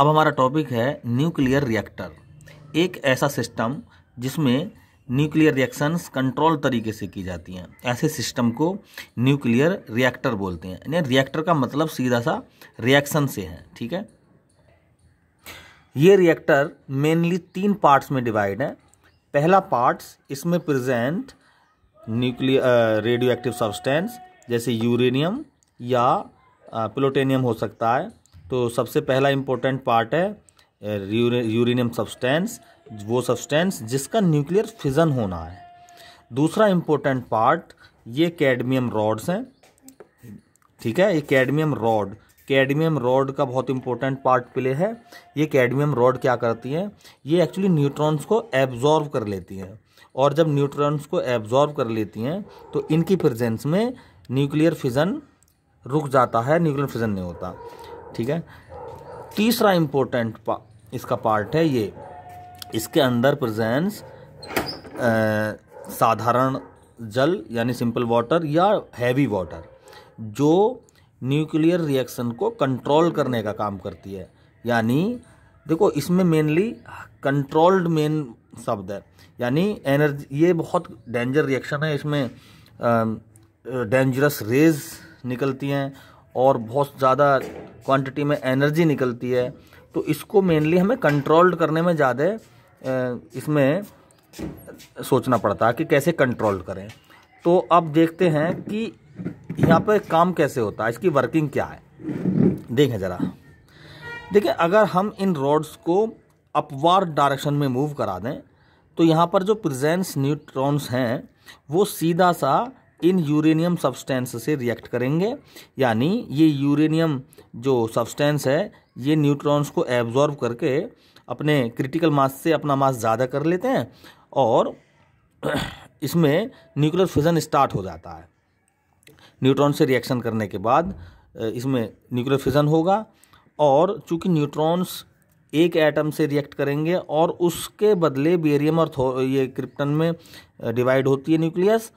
अब हमारा टॉपिक है न्यूक्लियर रिएक्टर एक ऐसा सिस्टम जिसमें न्यूक्लियर रिएक्शंस कंट्रोल तरीके से की जाती हैं ऐसे सिस्टम को न्यूक्लियर रिएक्टर बोलते हैं यानी रिएक्टर का मतलब सीधा सा रिएक्शन से है ठीक है ये रिएक्टर मेनली तीन पार्ट्स में डिवाइड है पहला पार्ट्स इसमें present nuclear radio active substance जैसे यूरेनियम या प्लूटेनियम हो सकता है तो सबसे पहला इम्पोर्टेंट पार्ट है यूरेनियम सब्सटेंस वो सब्सटेंस जिसका न्यूक्लियर फिजन होना है दूसरा इम्पोर्टेंट पार्ट ये कैडमियम रॉड्स हैं ठीक है ये कैडमियम रॉड कैडमियम रॉड का बहुत इंपॉर्टेंट पार्ट प्ले है ये कैडमियम रॉड क्या करती हैं ये एक्चुअली न्यूट्रॉन्स को एब्जॉर्व कर लेती हैं और जब न्यूट्रॉन्स को एब्जॉर्व कर लेती हैं तो इनकी प्रेजेंस में न्यूक्लियर फिजन रुक जाता है न्यूक्लियर फिजन नहीं होता ठीक है तीसरा इम्पोर्टेंट पा, इसका पार्ट है ये इसके अंदर प्रेजेंस साधारण जल यानी सिंपल वाटर या हैवी वाटर जो न्यूक्लियर रिएक्शन को कंट्रोल करने का काम करती है यानी देखो इसमें मेनली कंट्रोल्ड मेन शब्द है यानी एनर्जी ये बहुत डेंजर रिएक्शन है इसमें डेंजरस रेज निकलती हैं और बहुत ज़्यादा क्वांटिटी में एनर्जी निकलती है तो इसको मेनली हमें कंट्रोल्ड करने में ज़्यादा इसमें सोचना पड़ता है कि कैसे कंट्रोल करें तो अब देखते हैं कि यहाँ पर काम कैसे होता है इसकी वर्किंग क्या है देखें ज़रा देखिए अगर हम इन रोड्स को अपवार डायरेक्शन में मूव करा दें तो यहाँ पर जो प्रेजेंस न्यूट्रॉन्स हैं वो सीधा सा इन यूरेनियम सब्सटेंस से रिएक्ट करेंगे यानी ये यूरेनियम जो सब्सटेंस है ये न्यूट्रॉन्स को एब्जॉर्व करके अपने क्रिटिकल मास से अपना मास ज़्यादा कर लेते हैं और इसमें न्यूक्लियर फिजन स्टार्ट हो जाता है न्यूट्रॉन से रिएक्शन करने के बाद इसमें न्यूक्लियर फिजन होगा और चूंकि न्यूट्रॉन्स एक एटम से रिएक्ट करेंगे और उसके बदले बेरियम और ये क्रिप्टन में डिवाइड होती है न्यूक्लियस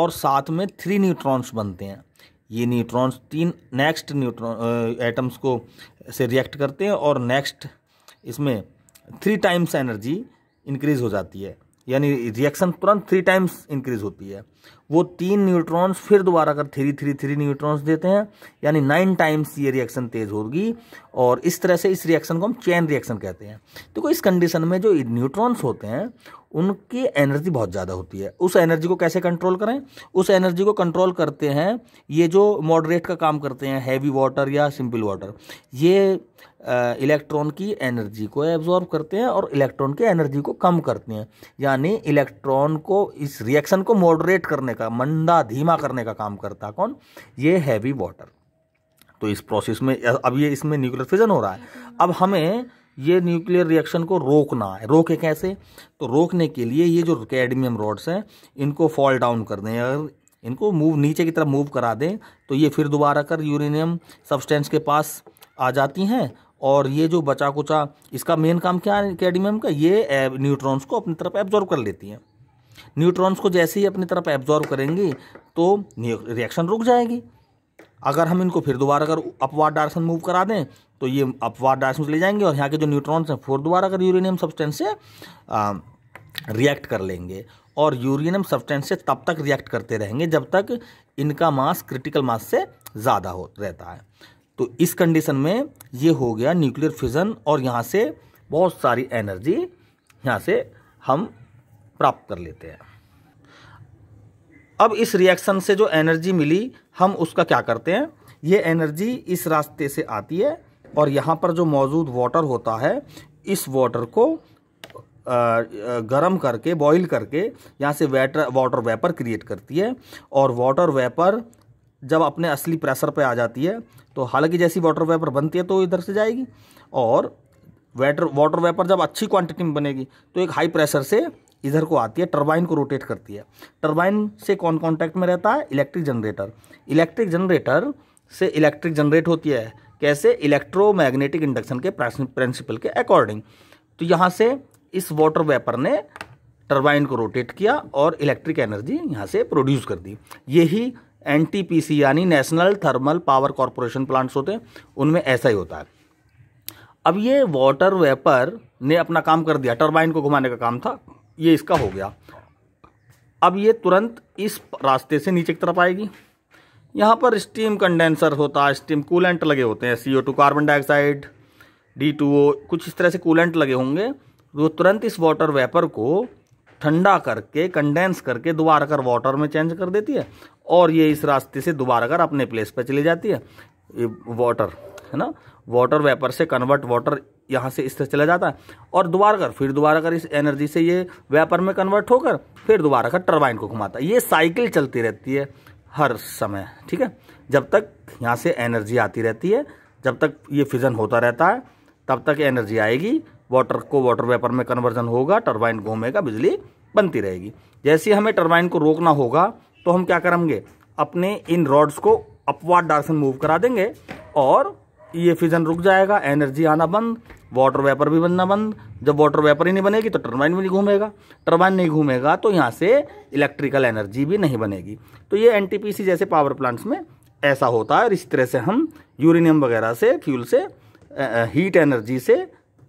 और साथ में थ्री न्यूट्रॉन्स बनते हैं ये न्यूट्रॉन्स तीन नेक्स्ट न्यूट्रॉन एटम्स को से रिएक्ट करते हैं और नेक्स्ट इसमें थ्री टाइम्स एनर्जी इंक्रीज हो जाती है यानी रिएक्शन तुरंत थ्री टाइम्स इंक्रीज होती है वो तीन न्यूट्रॉन्स फिर दोबारा कर थ्री थ्री थ्री न्यूट्रॉन्स देते हैं यानी नाइन टाइम्स ये रिएक्शन तेज होगी और इस तरह से इस रिएक्शन को हम चैन रिएक्शन कहते हैं देखो तो इस कंडीशन में जो न्यूट्रॉन्स होते हैं उनकी एनर्जी बहुत ज़्यादा होती है उस एनर्जी को कैसे कंट्रोल करें उस एनर्जी को कंट्रोल करते हैं ये जो मॉडरेट का काम करते हैं हैवी वाटर या सिंपल वाटर ये इलेक्ट्रॉन की एनर्जी को एब्जॉर्ब करते हैं और इलेक्ट्रॉन की एनर्जी को कम करते हैं यानी इलेक्ट्रॉन को इस रिएक्शन को मॉडरेट करने का मंदा धीमा करने का काम करता है कौन ये हैवी वाटर तो इस प्रोसेस में अब ये इसमें न्यूक्लियर फिजन हो रहा है अब हमें ये न्यूक्लियर रिएक्शन को रोकना है रोके कैसे तो रोकने के लिए ये जो कैडमियम रोड्स हैं इनको फॉल डाउन कर दें अगर इनको मूव नीचे की तरफ मूव करा दें तो ये फिर दोबारा कर यूरेनियम सब्सटेंस के पास आ जाती हैं और ये जो बचा कुचा इसका मेन काम क्या है कैडमियम का ये न्यूट्रॉन्स को अपनी तरफ एब्जॉर्व कर लेती हैं न्यूट्रॉन्स को जैसे ही अपनी तरफ एब्जॉर्व करेंगी तो रिएक्शन रुक जाएगी अगर हम इनको फिर दोबारा अगर अपवाद डायरेक्शन मूव करा दें तो ये अपवाद डायरेक्शन ले जाएंगे और यहाँ के जो न्यूट्रॉन्स हैं फोर दोबारा अगर यूरेनियम सब्सटेंस से रिएक्ट कर लेंगे और यूरेनियम सब्सटेंस से तब तक रिएक्ट करते रहेंगे जब तक इनका मास क्रिटिकल मास से ज़्यादा हो रहता है तो इस कंडीशन में ये हो गया न्यूक्लियर फ्यूज़न और यहाँ से बहुत सारी एनर्जी यहाँ से हम प्राप्त कर लेते हैं अब इस रिएक्शन से जो एनर्जी मिली हम उसका क्या करते हैं ये एनर्जी इस रास्ते से आती है और यहाँ पर जो मौजूद वाटर होता है इस वाटर को गर्म करके बॉईल करके यहाँ से वेटर वाटर वेपर क्रिएट करती है और वाटर वेपर जब अपने असली प्रेशर पे आ जाती है तो हालांकि जैसी वाटर वेपर बनती है तो इधर से जाएगी और वेटर वाटर वेपर जब अच्छी क्वांटिटी में बनेगी तो एक हाई प्रेशर से इधर को आती है टरबाइन को रोटेट करती है टरबाइन से कौन कॉन्टैक्ट में रहता है इलेक्ट्रिक जनरेटर इलेक्ट्रिक जनरेटर से इलेक्ट्रिक जनरेट होती है कैसे इलेक्ट्रोमैग्नेटिक इंडक्शन के प्रिंसिपल के अकॉर्डिंग तो यहाँ से इस वाटर वेपर ने टरबाइन को रोटेट किया और इलेक्ट्रिक एनर्जी यहाँ से प्रोड्यूस कर दी यही एन यानी national thermal power corporation plants होते हैं उनमें ऐसा ही होता है अब ये वाटर वेपर ने अपना काम कर दिया टरबाइन को घुमाने का काम था ये इसका हो गया अब ये तुरंत इस रास्ते से नीचे की तरफ आएगी यहाँ पर स्टीम कंडेंसर होता है स्टीम कूलेंट लगे होते हैं C O two carbon dioxide D two O कुछ इस तरह से कूलेंट लगे होंगे वो तुरंत इस वाटर वेपर को ठंडा करके कंडेंस करके दोबारा कर वाटर में चेंज कर देती है और ये इस रास्ते से दोबारा कर अपने प्लेस पर चली जाती है वाटर है ना वाटर वेपर से कन्वर्ट वाटर यहाँ से इस तरह चला जाता है और दोबारा कर फिर दोबारा कर इस एनर्जी से ये व्यापार में कन्वर्ट होकर फिर दोबारा कर टर्बाइन को घुमाता है ये साइकिल चलती रहती है हर समय ठीक है जब तक यहाँ से एनर्जी आती रहती है जब तक ये फिजन होता रहता है तब तक एनर्जी आएगी वाटर को वाटर वेपर में कन्वर्जन होगा टर्बाइन घूमेगा बिजली बनती रहेगी जैसे हमें टर्बाइन को रोकना होगा तो हम क्या करेंगे अपने इन रॉड्स को अपवार्ड डायरेक्शन मूव करा देंगे और ये फिजन रुक जाएगा एनर्जी आना बंद वाटर वेपर भी बनना बंद जब वाटर वेपर ही नहीं बनेगी तो टर्बाइन भी नहीं घूमेगा टर्बाइन नहीं घूमेगा तो यहाँ से इलेक्ट्रिकल एनर्जी भी नहीं बनेगी तो ये एन जैसे पावर प्लांट्स में ऐसा होता है और इसी तरह से हम यूरेनियम वगैरह से फ्यूल से हीट एनर्जी से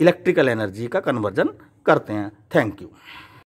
इलेक्ट्रिकल एनर्जी का कन्वर्जन करते हैं थैंक यू